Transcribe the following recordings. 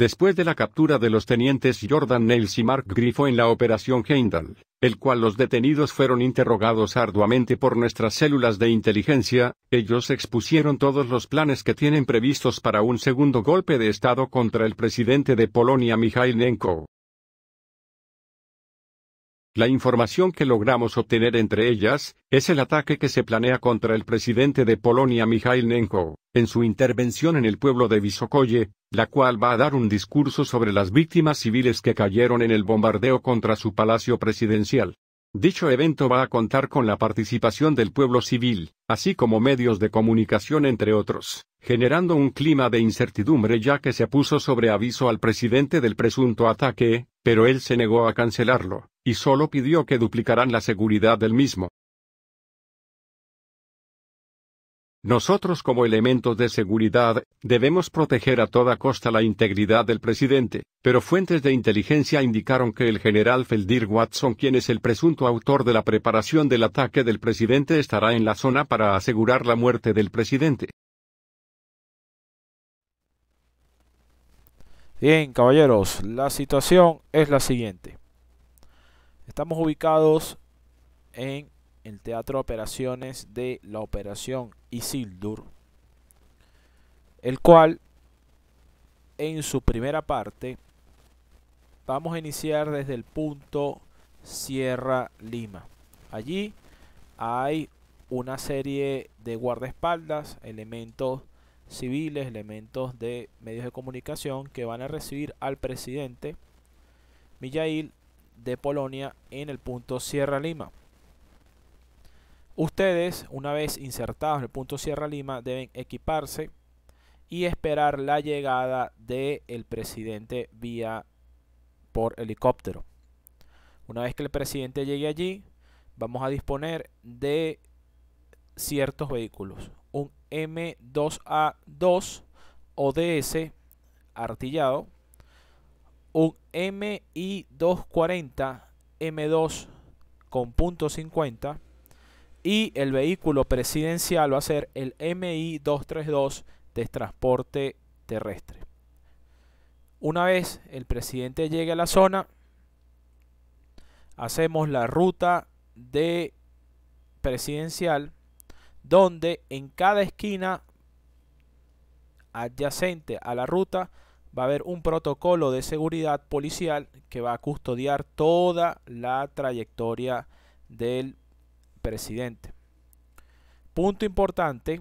Después de la captura de los tenientes Jordan Nails y Mark Grifo en la Operación Heindal, el cual los detenidos fueron interrogados arduamente por nuestras células de inteligencia, ellos expusieron todos los planes que tienen previstos para un segundo golpe de Estado contra el presidente de Polonia Mikhail Nenko. La información que logramos obtener entre ellas es el ataque que se planea contra el presidente de Polonia Mikhail Nenko, en su intervención en el pueblo de Visokoye, la cual va a dar un discurso sobre las víctimas civiles que cayeron en el bombardeo contra su palacio presidencial. Dicho evento va a contar con la participación del pueblo civil, así como medios de comunicación entre otros, generando un clima de incertidumbre ya que se puso sobre aviso al presidente del presunto ataque, pero él se negó a cancelarlo, y solo pidió que duplicaran la seguridad del mismo. Nosotros como elementos de seguridad debemos proteger a toda costa la integridad del presidente, pero fuentes de inteligencia indicaron que el general Feldir Watson, quien es el presunto autor de la preparación del ataque del presidente, estará en la zona para asegurar la muerte del presidente. Bien, caballeros, la situación es la siguiente. Estamos ubicados en el Teatro de Operaciones de la Operación Isildur, el cual en su primera parte vamos a iniciar desde el punto Sierra Lima. Allí hay una serie de guardaespaldas, elementos civiles, elementos de medios de comunicación que van a recibir al presidente Mijail de Polonia en el punto Sierra Lima. Ustedes, una vez insertados en el punto Sierra Lima, deben equiparse y esperar la llegada del presidente vía por helicóptero. Una vez que el presidente llegue allí, vamos a disponer de ciertos vehículos. Un M2A2 ODS artillado, un MI240 M2 con punto .50 y el vehículo presidencial va a ser el MI-232 de transporte terrestre. Una vez el presidente llegue a la zona, hacemos la ruta de presidencial donde en cada esquina adyacente a la ruta va a haber un protocolo de seguridad policial que va a custodiar toda la trayectoria del presidente. Punto importante,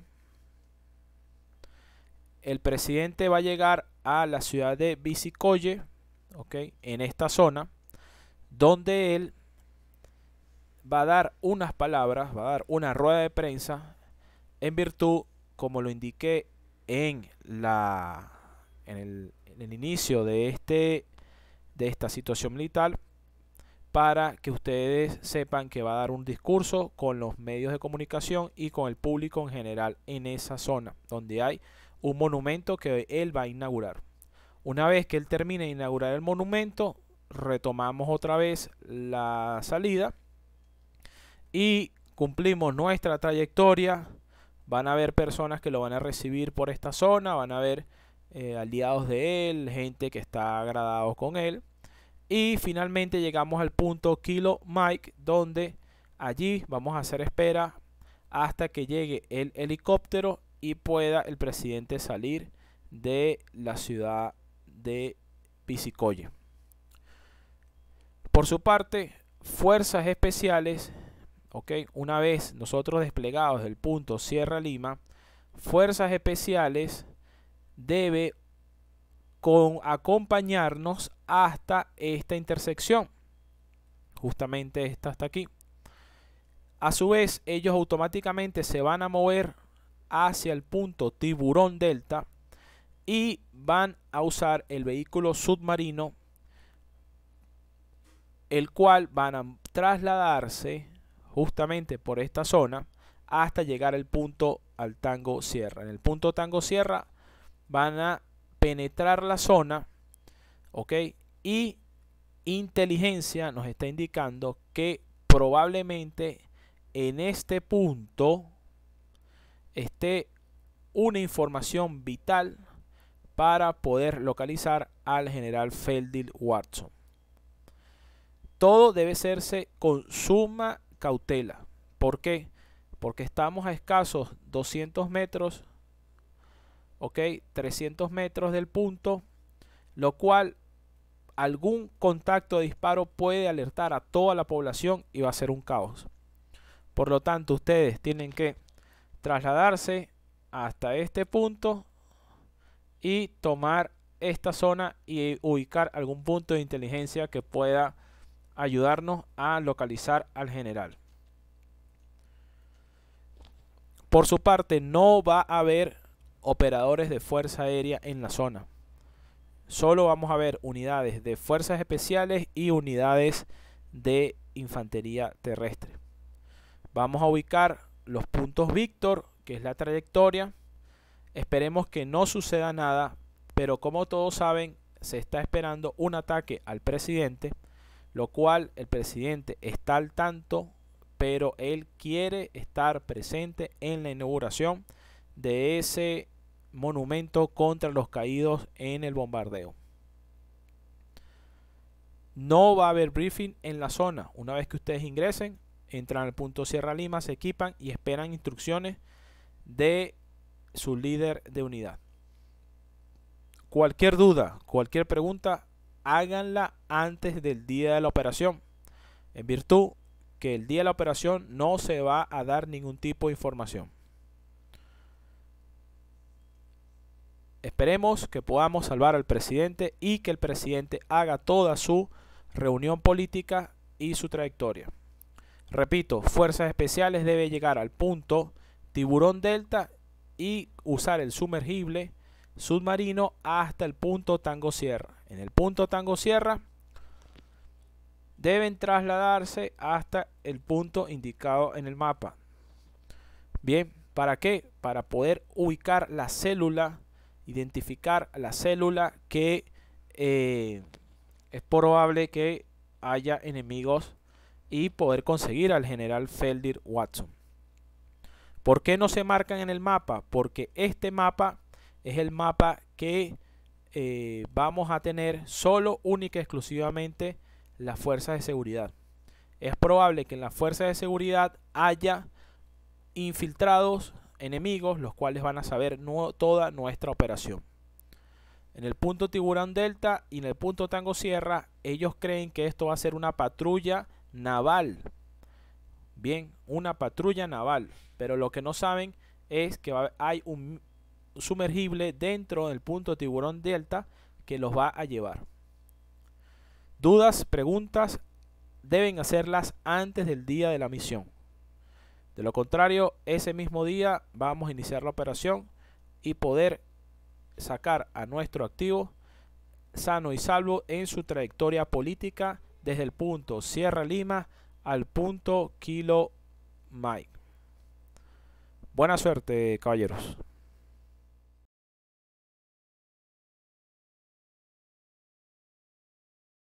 el presidente va a llegar a la ciudad de Bicicoye, en esta zona, donde él va a dar unas palabras, va a dar una rueda de prensa en virtud, como lo indiqué en, la, en, el, inicio de, este, de esta situación militar, para que ustedes sepan que va a dar un discurso con los medios de comunicación y con el público en general en esa zona, donde hay un monumento que él va a inaugurar. Una vez que él termine de inaugurar el monumento, retomamos otra vez la salida y cumplimos nuestra trayectoria. Van a haber personas que lo van a recibir por esta zona, van a haber eh, aliados de él, gente que está agradado con él y finalmente llegamos al punto Kilo Mike, donde allí vamos a hacer espera hasta que llegue el helicóptero y pueda el presidente salir de la ciudad de Pisicoye. Por su parte, fuerzas especiales, okay, una vez nosotros desplegados del punto Sierra Lima, fuerzas especiales debe con acompañarnos hasta esta intersección. Justamente esta hasta aquí. A su vez, ellos automáticamente se van a mover hacia el punto tiburón delta y van a usar el vehículo submarino, el cual van a trasladarse justamente por esta zona hasta llegar al punto al tango sierra. En el punto tango sierra van a penetrar la zona, ¿ok? Y inteligencia nos está indicando que probablemente en este punto esté una información vital para poder localizar al general Feldil Watson. Todo debe hacerse con suma cautela. ¿Por qué? Porque estamos a escasos 200 metros ¿ok? 300 metros del punto, lo cual algún contacto de disparo puede alertar a toda la población y va a ser un caos. Por lo tanto, ustedes tienen que trasladarse hasta este punto y tomar esta zona y ubicar algún punto de inteligencia que pueda ayudarnos a localizar al general. Por su parte, no va a haber operadores de Fuerza Aérea en la zona. Solo vamos a ver unidades de fuerzas especiales y unidades de infantería terrestre. Vamos a ubicar los puntos Víctor, que es la trayectoria. Esperemos que no suceda nada, pero como todos saben, se está esperando un ataque al presidente, lo cual el presidente está al tanto, pero él quiere estar presente en la inauguración de ese monumento contra los caídos en el bombardeo. No va a haber briefing en la zona. Una vez que ustedes ingresen, entran al punto Sierra Lima, se equipan y esperan instrucciones de su líder de unidad. Cualquier duda, cualquier pregunta, háganla antes del día de la operación. En virtud que el día de la operación no se va a dar ningún tipo de información. Esperemos que podamos salvar al presidente y que el presidente haga toda su reunión política y su trayectoria. Repito, Fuerzas Especiales debe llegar al punto Tiburón Delta y usar el sumergible submarino hasta el punto Tango Sierra. En el punto Tango Sierra deben trasladarse hasta el punto indicado en el mapa. Bien, ¿para qué? Para poder ubicar la célula identificar la célula que eh, es probable que haya enemigos y poder conseguir al general Feldir Watson. ¿Por qué no se marcan en el mapa? Porque este mapa es el mapa que eh, vamos a tener solo, única y exclusivamente la fuerza de seguridad. Es probable que en la fuerza de seguridad haya infiltrados enemigos, los cuales van a saber toda nuestra operación. En el punto Tiburón Delta y en el punto Tango Sierra, ellos creen que esto va a ser una patrulla naval. Bien, una patrulla naval. Pero lo que no saben es que hay un sumergible dentro del punto Tiburón Delta que los va a llevar. Dudas, preguntas, deben hacerlas antes del día de la misión. De lo contrario, ese mismo día vamos a iniciar la operación y poder sacar a nuestro activo sano y salvo en su trayectoria política desde el punto Sierra Lima al punto Kilo Mike. Buena suerte, caballeros.